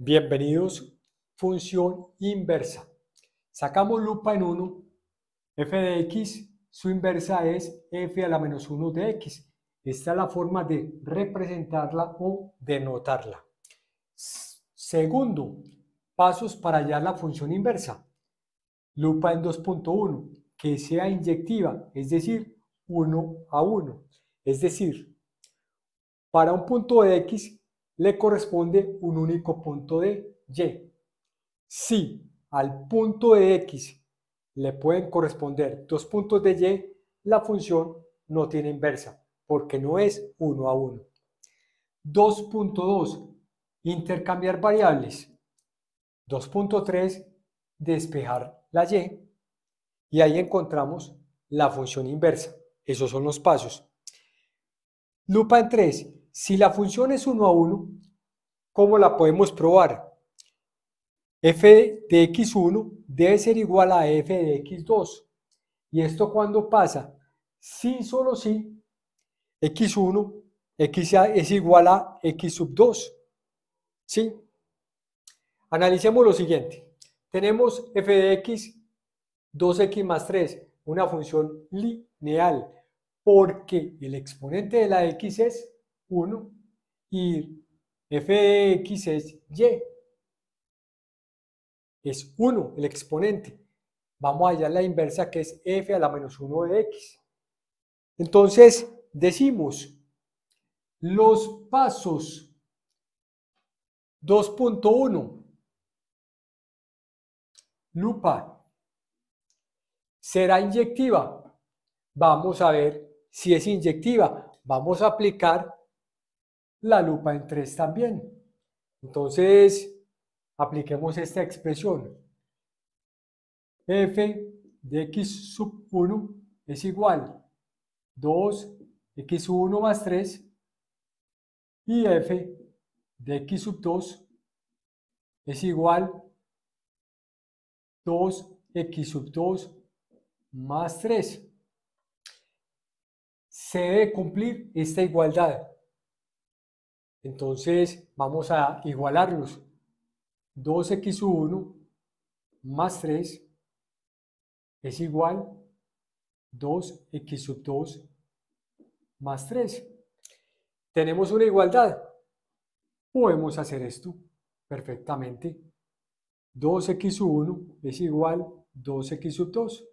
Bienvenidos, función inversa. Sacamos lupa en 1, f de x, su inversa es f a la menos 1 de x. Esta es la forma de representarla o denotarla. Segundo, pasos para hallar la función inversa. Lupa en 2.1, que sea inyectiva, es decir, 1 a 1. Es decir, para un punto de x le corresponde un único punto de Y. Si al punto de X le pueden corresponder dos puntos de Y, la función no tiene inversa, porque no es uno a uno 2.2. Intercambiar variables. 2.3. Despejar la Y. Y ahí encontramos la función inversa. Esos son los pasos. Lupa en 3 si la función es 1 a 1, ¿cómo la podemos probar? f de x1 debe ser igual a f de x2. ¿Y esto cuándo pasa? Si solo si x1 x es igual a x sub 2. ¿Sí? Analicemos lo siguiente. Tenemos f de x, 2x más 3, una función lineal, porque el exponente de la x es 1 y f x es y. Es 1 el exponente. Vamos a la inversa que es f a la menos 1 de x. Entonces decimos los pasos 2.1 lupa será inyectiva. Vamos a ver si es inyectiva. Vamos a aplicar la lupa en 3 también. Entonces, apliquemos esta expresión. f de x sub 1 es igual 2x1 más 3 y f de x sub 2 es igual 2x sub 2 más 3. Se debe cumplir esta igualdad. Entonces vamos a igualarlos. 2x1 más 3 es igual 2x 2 más 3. Tenemos una igualdad. Podemos hacer esto perfectamente. 2x1 es igual 2x 2.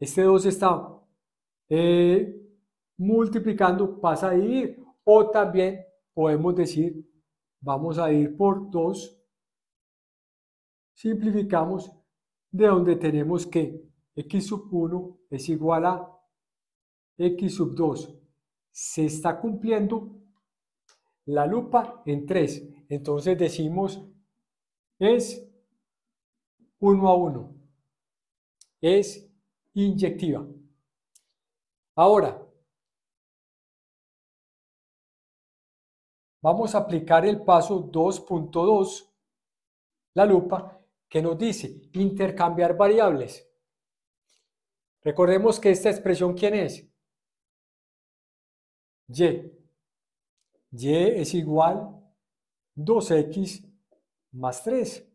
Este 2 está eh, multiplicando, pasa a dividir. O también podemos decir, vamos a ir por 2, simplificamos de donde tenemos que x sub 1 es igual a x sub 2. Se está cumpliendo la lupa en 3. Entonces decimos es 1 a 1. Es inyectiva. Ahora, vamos a aplicar el paso 2.2, la lupa, que nos dice intercambiar variables. Recordemos que esta expresión, ¿quién es? Y. Y es igual 2x más 3.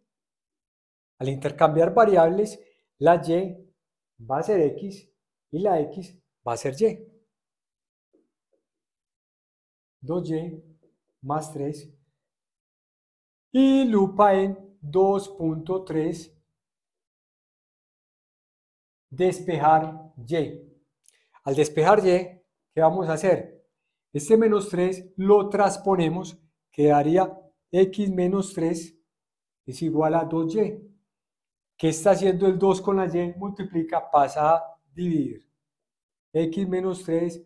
Al intercambiar variables, la y va a ser x y la x va a ser y. 2y más 3. Y lupa en 2.3 despejar y. Al despejar y, ¿qué vamos a hacer? Este menos 3 lo transponemos, quedaría x menos 3 es igual a 2y. ¿Qué está haciendo el 2 con la y? Multiplica, pasa a dividir. x menos 3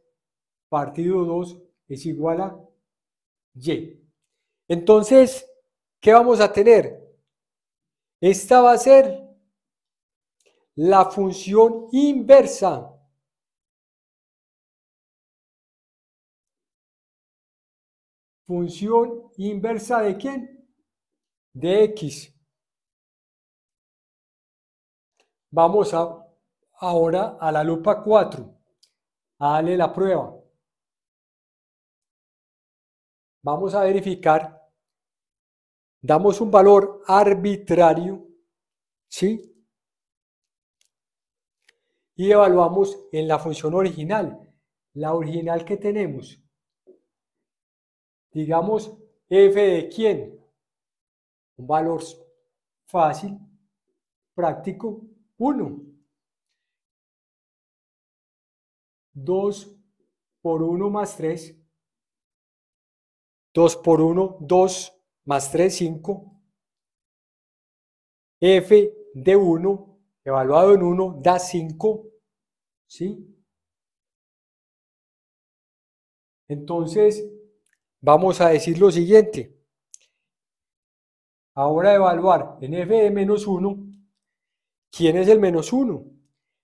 partido 2 es igual a y. Entonces, ¿qué vamos a tener? Esta va a ser la función inversa función inversa de quién? De x. Vamos a, ahora a la lupa 4. A la prueba vamos a verificar, damos un valor arbitrario, ¿sí? Y evaluamos en la función original, la original que tenemos. Digamos f de quién, un valor fácil, práctico, 1. 2 por 1 más 3 2 por 1, 2 más 3, 5. F de 1, evaluado en 1, da 5. ¿Sí? Entonces, vamos a decir lo siguiente. Ahora evaluar en f de menos 1, ¿quién es el menos 1?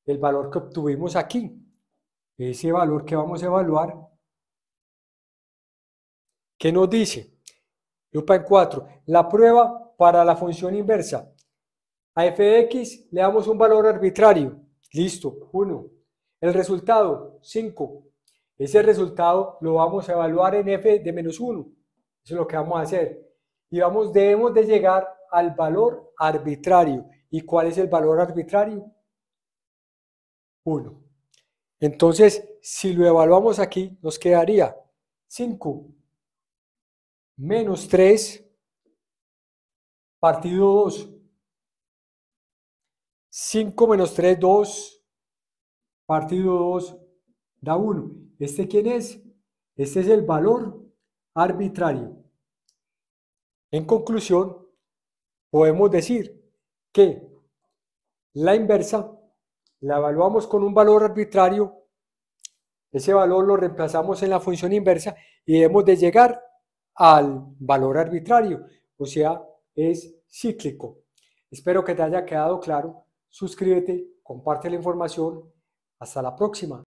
El valor que obtuvimos aquí. Ese valor que vamos a evaluar ¿Qué nos dice? Lupa en 4. La prueba para la función inversa. A fx x le damos un valor arbitrario. Listo, 1. El resultado, 5. Ese resultado lo vamos a evaluar en f de menos 1. Eso es lo que vamos a hacer. Y vamos, debemos de llegar al valor arbitrario. ¿Y cuál es el valor arbitrario? 1. Entonces, si lo evaluamos aquí, nos quedaría 5 menos 3 partido 2. 5 menos 3, 2 partido 2 da 1. ¿Este quién es? Este es el valor arbitrario. En conclusión, podemos decir que la inversa la evaluamos con un valor arbitrario, ese valor lo reemplazamos en la función inversa y debemos de llegar al valor arbitrario, o sea, es cíclico. Espero que te haya quedado claro. Suscríbete, comparte la información. Hasta la próxima.